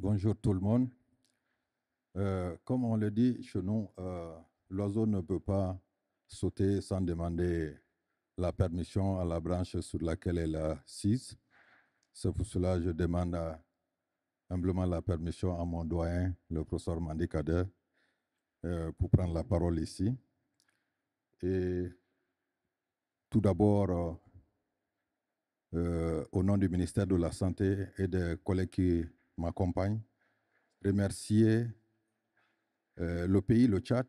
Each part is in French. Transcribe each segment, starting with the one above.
Bonjour tout le monde. Euh, comme on le dit chez nous, euh, l'oiseau ne peut pas sauter sans demander la permission à la branche sur laquelle elle est assise. C'est pour cela que je demande euh, humblement la permission à mon doyen, le professeur Mandicade pour prendre la parole ici. Et tout d'abord, au nom du ministère de la Santé et des collègues qui ma compagne, remercier euh, le pays, le Tchad,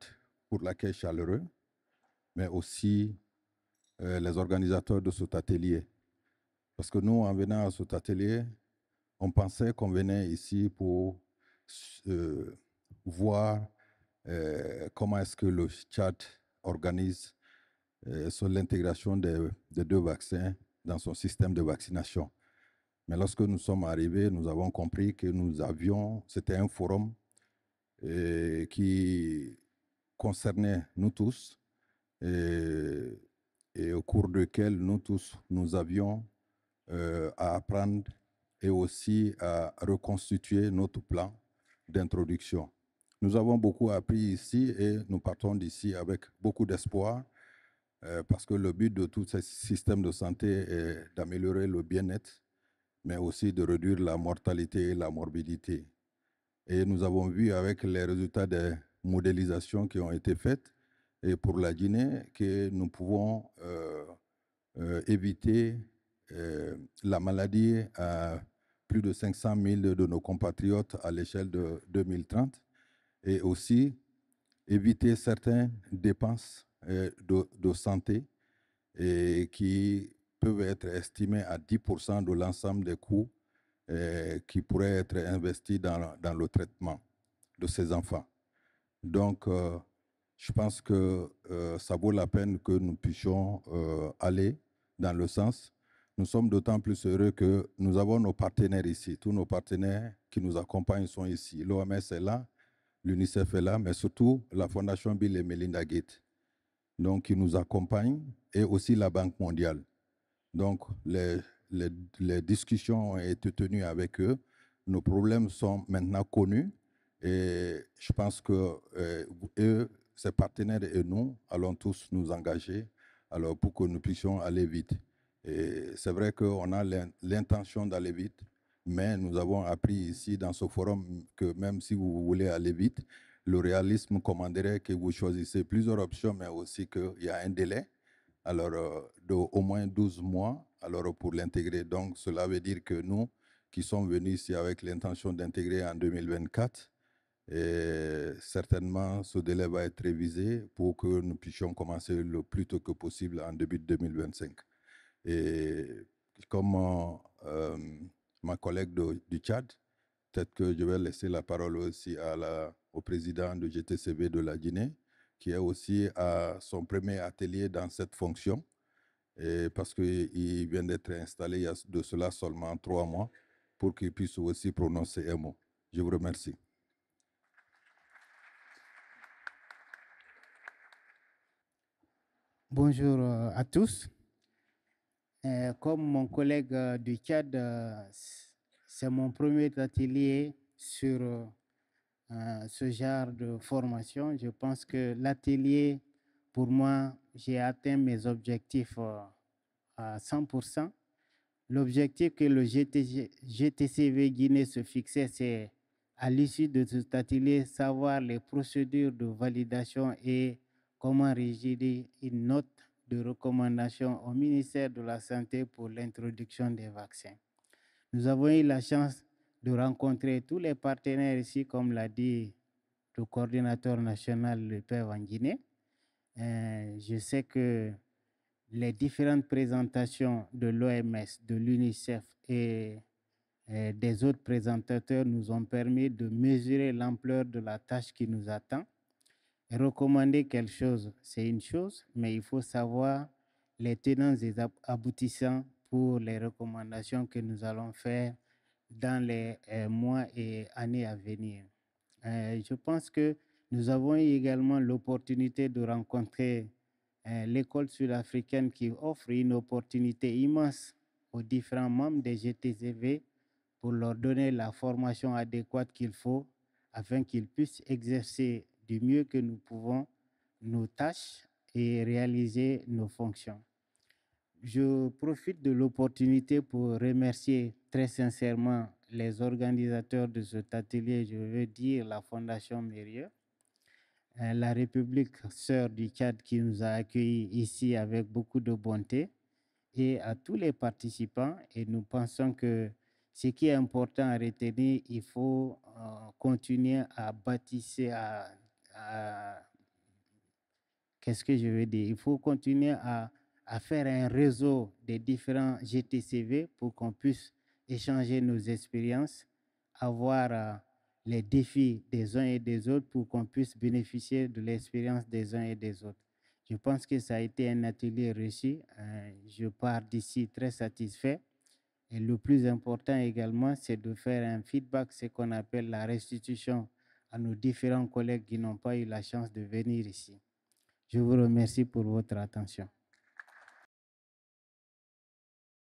pour l'accueil chaleureux, mais aussi euh, les organisateurs de cet atelier. Parce que nous, en venant à cet atelier, on pensait qu'on venait ici pour euh, voir comment est-ce que le Tchad organise sur l'intégration des deux vaccins dans son système de vaccination. Mais lorsque nous sommes arrivés, nous avons compris que nous avions, c'était un forum qui concernait nous tous et, au cours duquel nous tous, nous avions euh, à apprendre et aussi à reconstituer notre plan d'introduction. Nous avons beaucoup appris ici et nous partons d'ici avec beaucoup d'espoir euh, parce que le but de tout ce système de santé est d'améliorer le bien-être mais aussi de réduire la mortalité et la morbidité. Et nous avons vu avec les résultats des modélisations qui ont été faites et pour la Guinée que nous pouvons euh, euh, éviter euh, la maladie à plus de 500 000 de nos compatriotes à l'échelle de 2030 et aussi éviter certaines dépenses de, de santé et qui peuvent être estimés à 10% de l'ensemble des coûts euh, qui pourraient être investis dans, le traitement de ces enfants. Donc, euh, je pense que euh, ça vaut la peine que nous puissions aller dans le sens. Nous sommes d'autant plus heureux que nous avons nos partenaires ici. Tous nos partenaires qui nous accompagnent sont ici. L'OMS est là, l'UNICEF est là, mais surtout la Fondation Bill et Melinda Gates, donc qui nous accompagne, et aussi la Banque mondiale. Donc, les, les, discussions ont été tenues avec eux. Nos problèmes sont maintenant connus et je pense que euh, eux, ces partenaires et nous allons tous nous engager alors, pour que nous puissions aller vite. Et c'est vrai qu'on a l'intention d'aller vite, mais nous avons appris ici dans ce forum que même si vous voulez aller vite, le réalisme commanderait que vous choisissez plusieurs options, mais aussi qu'il y a un délai alors, euh, au moins 12 mois alors pour l'intégrer. Donc, cela veut dire que nous, qui sommes venus ici avec l'intention d'intégrer en 2024, et certainement, ce délai va être révisé pour que nous puissions commencer le plus tôt que possible en début de 2025. Et comme euh, ma collègue du Tchad, peut-être que je vais laisser la parole aussi à au président du GTCB de la Guinée qui est aussi à son premier atelier dans cette fonction, et parce qu'il vient d'être installé il y a de cela seulement trois mois, pour qu'il puisse aussi prononcer un mot. Je vous remercie. Bonjour euh, à tous. Euh, comme mon collègue euh, du Tchad, c'est mon premier atelier sur euh, ce genre de formation. Je pense que l'atelier, pour moi, j'ai atteint mes objectifs euh, à 100%. L'objectif que le GTCV Guinée se fixait, c'est à l'issue de cet atelier, savoir les procédures de validation et comment rédiger une note de recommandation au ministère de la Santé pour l'introduction des vaccins. Nous avons eu la chance de rencontrer tous les partenaires ici, comme l'a dit le coordinateur national le père en Guinée. Euh, je sais que les différentes présentations de l'OMS, de l'UNICEF et, euh, des autres présentateurs nous ont permis de mesurer l'ampleur de la tâche qui nous attend. recommander quelque chose, c'est une chose, mais il faut savoir les tenants et aboutissants pour les recommandations que nous allons faire dans les euh, mois et années à venir. Euh, je pense que nous avons eu également l'opportunité de rencontrer euh, l'école sud-africaine qui offre une opportunité immense aux différents membres des GTCV pour leur donner la formation adéquate qu'il faut afin qu'ils puissent exercer du mieux que nous pouvons nos tâches et réaliser nos fonctions. Je profite de l'opportunité pour remercier très sincèrement les organisateurs de cet atelier, je veux dire la Fondation Mérieux, euh, la République sœur du Tchad qui nous a accueillis ici avec beaucoup de bonté et à tous les participants. Et nous pensons que ce qui est important à retenir, il faut euh, continuer à bâtir à, à qu'est-ce que je veux dire Il faut continuer à, à, faire un réseau des différents GTCV pour qu'on puisse échanger nos expériences, avoir euh, les défis des uns et des autres pour qu'on puisse bénéficier de l'expérience des uns et des autres. Je pense que ça a été un atelier réussi. Euh, je pars d'ici très satisfait. Et le plus important également, c'est de faire un feedback, ce qu'on appelle la restitution à nos différents collègues qui n'ont pas eu la chance de venir ici. Je vous remercie pour votre attention.